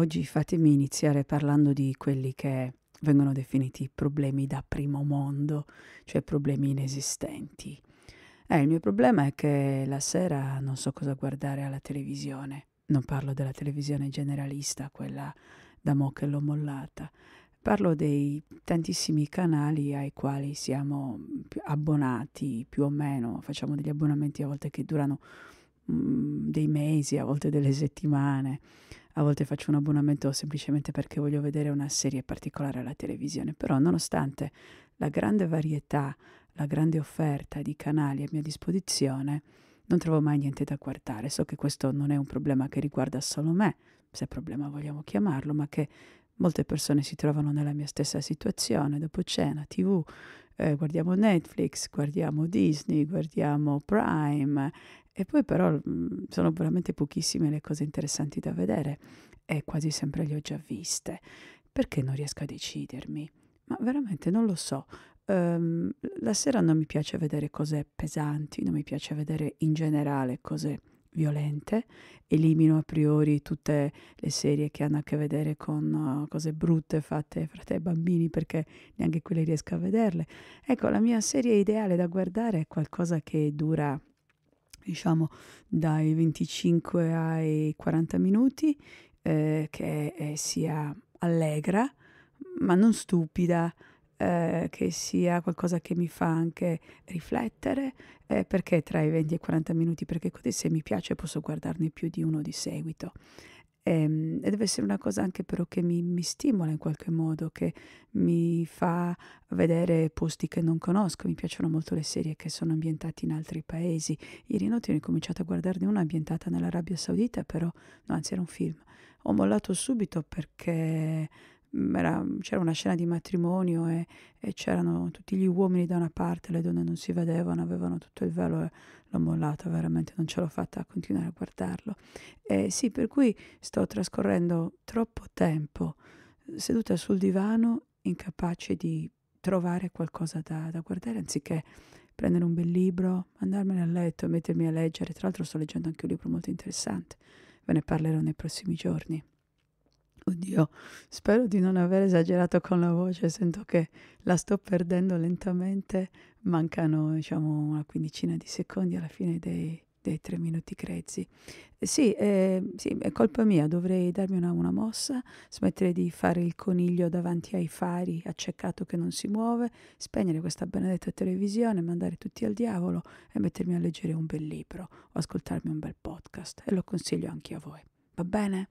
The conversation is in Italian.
Oggi fatemi iniziare parlando di quelli che vengono definiti problemi da primo mondo, cioè problemi inesistenti. Eh, il mio problema è che la sera non so cosa guardare alla televisione. Non parlo della televisione generalista, quella da mo' che l'ho mollata. Parlo dei tantissimi canali ai quali siamo abbonati più o meno, facciamo degli abbonamenti a volte che durano mh, mm, dei mesi, a volte delle settimane, a volte faccio un abbonamento semplicemente perché voglio vedere una serie particolare alla televisione, però nonostante la grande varietà, la grande offerta di canali a mia disposizione, non trovo mai niente da guardare. So che questo non è un problema che riguarda solo me, se problema vogliamo chiamarlo, ma che Molte persone si trovano nella mia stessa situazione, dopo cena, tv, eh, guardiamo Netflix, guardiamo Disney, guardiamo Prime e poi però mh, mm, sono veramente pochissime le cose interessanti da vedere e quasi sempre le ho già viste. Perché non riesco a decidermi? Ma veramente non lo so. Um, la sera non mi piace vedere cose pesanti, non mi piace vedere in generale cose violente, elimino a priori tutte le serie che hanno a che vedere con eh, cose brutte fatte fra te e bambini perché neanche quelle riesco a vederle. Ecco, la mia serie ideale da guardare è qualcosa che dura diciamo dai 25 ai 40 minuti, eh, che sia allegra ma non stupida, eh, che sia qualcosa che mi fa anche riflettere, eh, perché tra i 20 e i 40 minuti, perché così se mi piace posso guardarne più di uno di seguito. E, ehm, e deve essere una cosa anche però che mi, mi, stimola in qualche modo, che mi fa vedere posti che non conosco. Mi piacciono molto le serie che sono ambientate in altri paesi. Ieri notte ho incominciato a guardarne una ambientata nell'Arabia Saudita, però, no, anzi era un film. Ho mollato subito perché Mm, era, c'era una scena di matrimonio e, e, c'erano tutti gli uomini da una parte, le donne non si vedevano, avevano tutto il velo e l'ho mollato veramente, non ce l'ho fatta a continuare a guardarlo. E sì, per cui sto trascorrendo troppo tempo eh, seduta sul divano, incapace di trovare qualcosa da, da guardare, anziché prendere un bel libro, andarmene a letto, mettermi a leggere. Tra l'altro sto leggendo anche un libro molto interessante, ve ne parlerò nei prossimi giorni. Oddio, spero di non aver esagerato con la voce, sento che la sto perdendo lentamente, mancano diciamo una quindicina di secondi alla fine dei, dei tre minuti grezzi. Eh, sì, eh, sì, è colpa mia, dovrei darmi una, una, mossa, smettere di fare il coniglio davanti ai fari, accecato che non si muove, spegnere questa benedetta televisione, mandare tutti al diavolo e mettermi a leggere un bel libro o ascoltarmi un bel podcast e lo consiglio anche a voi. Va bene?